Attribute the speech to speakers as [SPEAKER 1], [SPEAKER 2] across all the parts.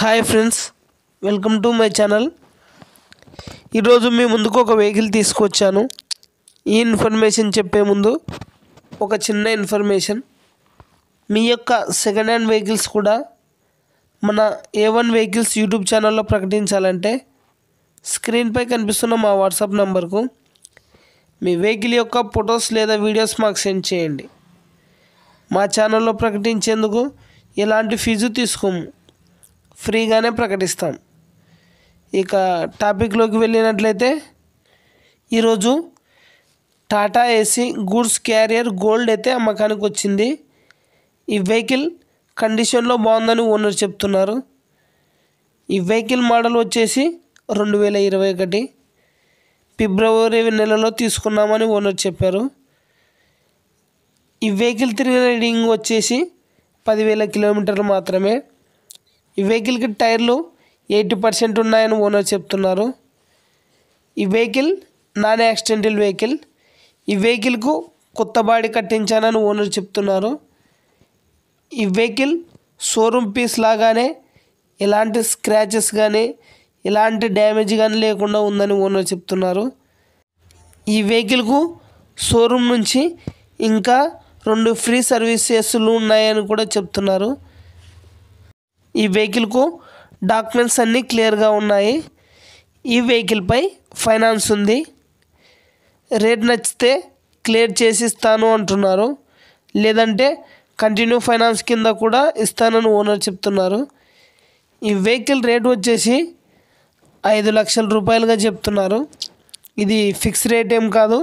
[SPEAKER 1] hi friends welcome to my channel ఈరోజు మీ ముందుకు ఒక వెహికల్ తీసుకొచ్చాను ఈ ఇన్ఫర్మేషన్ చెప్పే ముందు ఒక చిన్న ఇన్ఫర్మేషన్ మీ యొక్క సెకండ్ హ్యాండ్ వెహికల్స్ కూడా మన ఏ వన్ వెహికల్స్ యూట్యూబ్ ఛానల్లో ప్రకటించాలంటే స్క్రీన్పై కనిపిస్తున్న మా వాట్సాప్ నెంబర్కు మీ వెహికల్ యొక్క ఫొటోస్ లేదా వీడియోస్ మాకు సెండ్ చేయండి మా ఛానల్లో ప్రకటించేందుకు ఎలాంటి ఫీజు తీసుకోము ఫ్రీగానే ప్రకటిస్తాం ఇక టాపిక్లోకి వెళ్ళినట్లయితే ఈరోజు Tata Ace goods carrier gold అయితే అమ్మకానికి వచ్చింది ఈ వెహికల్ కండిషన్లో బాగుందని ఓనర్ చెప్తున్నారు ఈ వెహికల్ మోడల్ వచ్చేసి రెండు వేల ఇరవై ఒకటి ఫిబ్రవరి నెలలో తీసుకున్నామని ఓనర్ చెప్పారు ఈ వెహికల్ తిరిగిన రీడింగ్ వచ్చేసి పదివేల కిలోమీటర్లు మాత్రమే ఈ వెహికల్కి టైర్లు ఎయిటీ పర్సెంట్ ఉన్నాయని ఓనర్ చెప్తున్నారు ఈ వెహికల్ నాన్ యాక్సిడెంటల్ వెహికల్ ఈ వెహికల్కు కొత్త బాడీ కట్టించానని ఓనర్ చెప్తున్నారు ఈ వెహికల్ షోరూమ్ పీస్ లాగానే ఎలాంటి స్క్రాచెస్ కానీ ఎలాంటి డ్యామేజ్ కానీ లేకుండా ఉందని ఓనర్ చెప్తున్నారు ఈ వెహికల్కు షోరూమ్ నుంచి ఇంకా రెండు ఫ్రీ సర్వీసెస్లు ఉన్నాయని కూడా చెప్తున్నారు ఈ వెహికల్కు డాక్యుమెంట్స్ అన్నీ క్లియర్గా ఉన్నాయి ఈ వెహికల్పై ఫైనాన్స్ ఉంది రేట్ నచ్చితే క్లియర్ చేసి ఇస్తాను అంటున్నారు లేదంటే కంటిన్యూ ఫైనాన్స్ కింద కూడా ఇస్తానని ఓనర్ చెప్తున్నారు ఈ వెహికల్ రేట్ వచ్చేసి ఐదు లక్షల రూపాయలుగా చెప్తున్నారు ఇది ఫిక్స్ రేట్ ఏం కాదు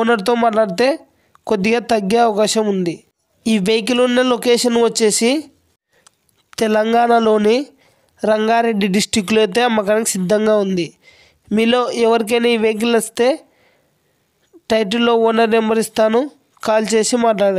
[SPEAKER 1] ఓనర్తో మాట్లాడితే కొద్దిగా తగ్గే అవకాశం ఉంది ఈ వెహికల్ ఉన్న లొకేషన్ వచ్చేసి తెలంగాణలోని రంగారెడ్డి డిస్టిక్లో అయితే అమ్మకానికి సిద్ధంగా ఉంది మీలో ఎవరికైనా ఈ వెహికల్ వస్తే టైటిల్లో ఓనర్ నెంబర్ ఇస్తాను కాల్ చేసి మాట్లాడండి